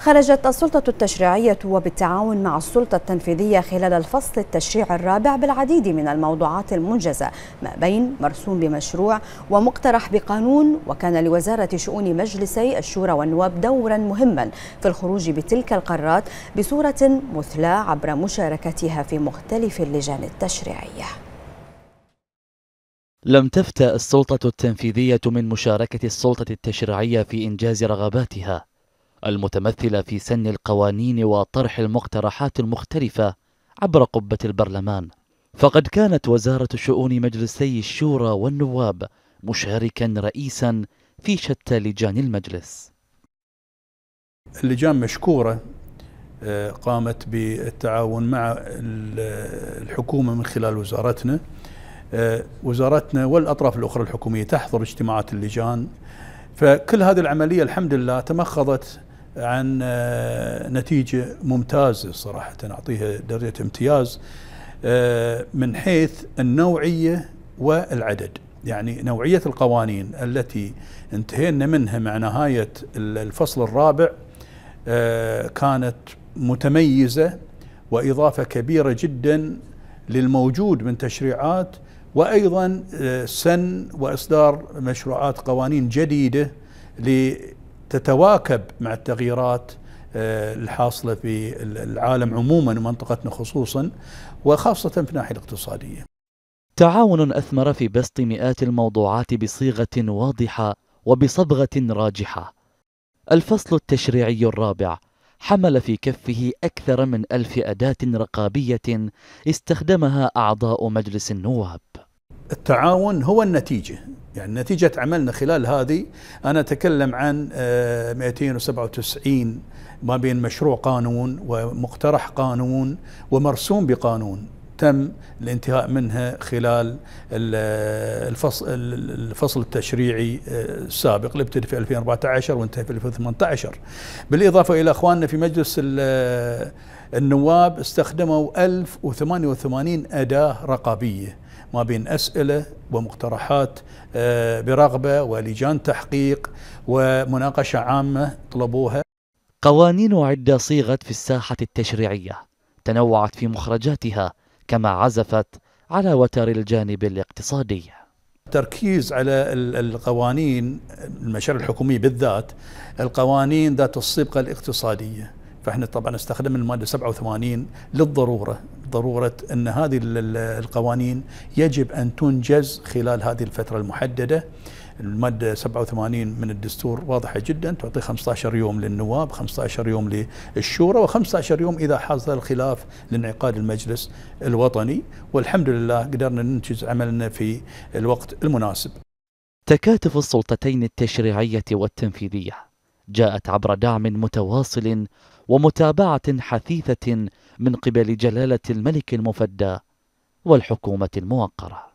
خرجت السلطة التشريعية وبالتعاون مع السلطة التنفيذية خلال الفصل التشريع الرابع بالعديد من الموضوعات المنجزة ما بين مرسوم بمشروع ومقترح بقانون وكان لوزارة شؤون مجلسي الشورى والنواب دورا مهما في الخروج بتلك القرارات بصورة مثلى عبر مشاركتها في مختلف اللجان التشريعية لم تفتأ السلطة التنفيذية من مشاركة السلطة التشريعية في إنجاز رغباتها المتمثلة في سن القوانين وطرح المقترحات المختلفة عبر قبة البرلمان فقد كانت وزارة شؤون مجلسي الشورى والنواب مشاركا رئيسا في شتى لجان المجلس اللجان مشكورة آه، قامت بالتعاون مع الحكومة من خلال وزارتنا آه، وزارتنا والأطراف الأخرى الحكومية تحضر اجتماعات اللجان فكل هذه العملية الحمد لله تمخضت عن آه، نتيجة ممتازة صراحة أعطيها درجة امتياز آه، من حيث النوعية والعدد يعني نوعية القوانين التي انتهينا منها مع نهاية الفصل الرابع آه، كانت متميزة وإضافة كبيرة جدا للموجود من تشريعات وأيضا سن وإصدار مشروعات قوانين جديدة تتواكب مع التغييرات آه، الحاصله في العالم عموما ومنطقتنا خصوصا وخاصه في الناحيه الاقتصاديه. تعاون اثمر في بسط مئات الموضوعات بصيغه واضحه وبصبغه راجحه. الفصل التشريعي الرابع حمل في كفه اكثر من الف اداه رقابيه استخدمها اعضاء مجلس النواب. التعاون هو النتيجه يعني نتيجة عملنا خلال هذه أنا أتكلم عن 297 آه، ما بين مشروع قانون ومقترح قانون ومرسوم بقانون تم الانتهاء منها خلال آه، الفصل, الفصل التشريعي آه، السابق اللي ابتدى في 2014 وانتهى في 2018 بالإضافة إلى أخواننا في مجلس النواب استخدموا 1088 أداة رقابية ما بين أسئلة ومقترحات آه، برغبة ولجان تحقيق ومناقشة عامة طلبوها قوانين عدة صيغت في الساحة التشريعية تنوعت في مخرجاتها كما عزفت على وتر الجانب الاقتصادي التركيز على القوانين المشاريع الحكومية بالذات القوانين ذات الصبغة الاقتصادية فاحنا طبعا استخدمنا المادة 87 للضرورة ضروره ان هذه القوانين يجب ان تنجز خلال هذه الفتره المحدده المادة 87 من الدستور واضحة جدا تعطي 15 يوم للنواب 15 يوم للشورى و15 يوم إذا حصل الخلاف لانعقاد المجلس الوطني والحمد لله قدرنا ننجز عملنا في الوقت المناسب تكاتف السلطتين التشريعية والتنفيذية جاءت عبر دعم متواصل ومتابعة حثيثة من قبل جلالة الملك المفدى والحكومة الموقره